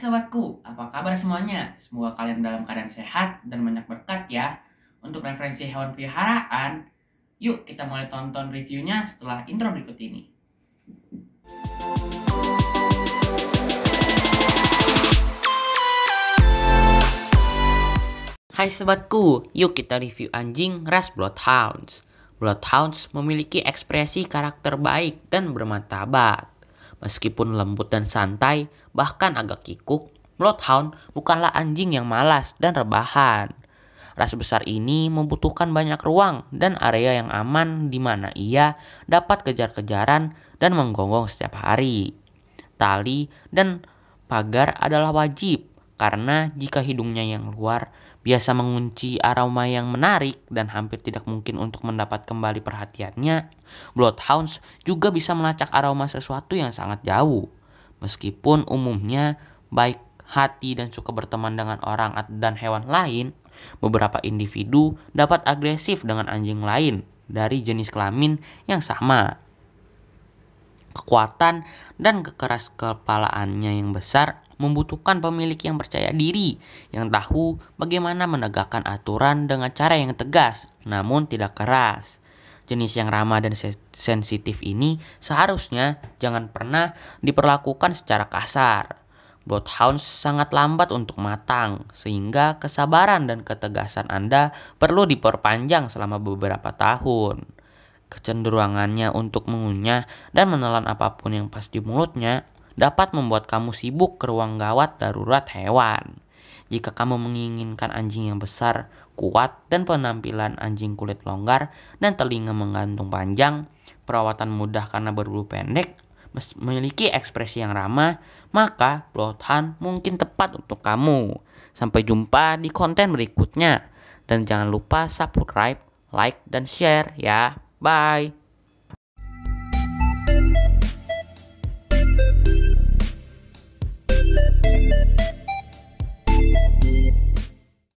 sobatku, apa kabar semuanya? Semoga kalian dalam keadaan sehat dan banyak berkat ya. Untuk referensi hewan peliharaan, yuk kita mulai tonton reviewnya setelah intro berikut ini. Hai sobatku, yuk kita review anjing ras Bloodhounds. Bloodhounds memiliki ekspresi karakter baik dan bermartabat. Meskipun lembut dan santai, bahkan agak kikuk, Bloodhound bukanlah anjing yang malas dan rebahan. Ras besar ini membutuhkan banyak ruang dan area yang aman di mana ia dapat kejar-kejaran dan menggonggong setiap hari. Tali dan pagar adalah wajib karena jika hidungnya yang luar biasa mengunci aroma yang menarik dan hampir tidak mungkin untuk mendapat kembali perhatiannya, bloodhounds juga bisa melacak aroma sesuatu yang sangat jauh. Meskipun umumnya baik hati dan suka berteman dengan orang dan hewan lain, beberapa individu dapat agresif dengan anjing lain dari jenis kelamin yang sama. Kekuatan dan kekeras kepalaannya yang besar membutuhkan pemilik yang percaya diri, yang tahu bagaimana menegakkan aturan dengan cara yang tegas namun tidak keras. Jenis yang ramah dan sensitif ini seharusnya jangan pernah diperlakukan secara kasar. Bloodhounds sangat lambat untuk matang, sehingga kesabaran dan ketegasan Anda perlu diperpanjang selama beberapa tahun. Kecenderungannya untuk mengunyah dan menelan apapun yang pas di mulutnya dapat membuat kamu sibuk ke ruang gawat darurat hewan. Jika kamu menginginkan anjing yang besar, kuat, dan penampilan anjing kulit longgar dan telinga menggantung panjang, perawatan mudah karena berbulu pendek, memiliki ekspresi yang ramah, maka Bloodhound mungkin tepat untuk kamu. Sampai jumpa di konten berikutnya. Dan jangan lupa subscribe, like, dan share ya. Bye!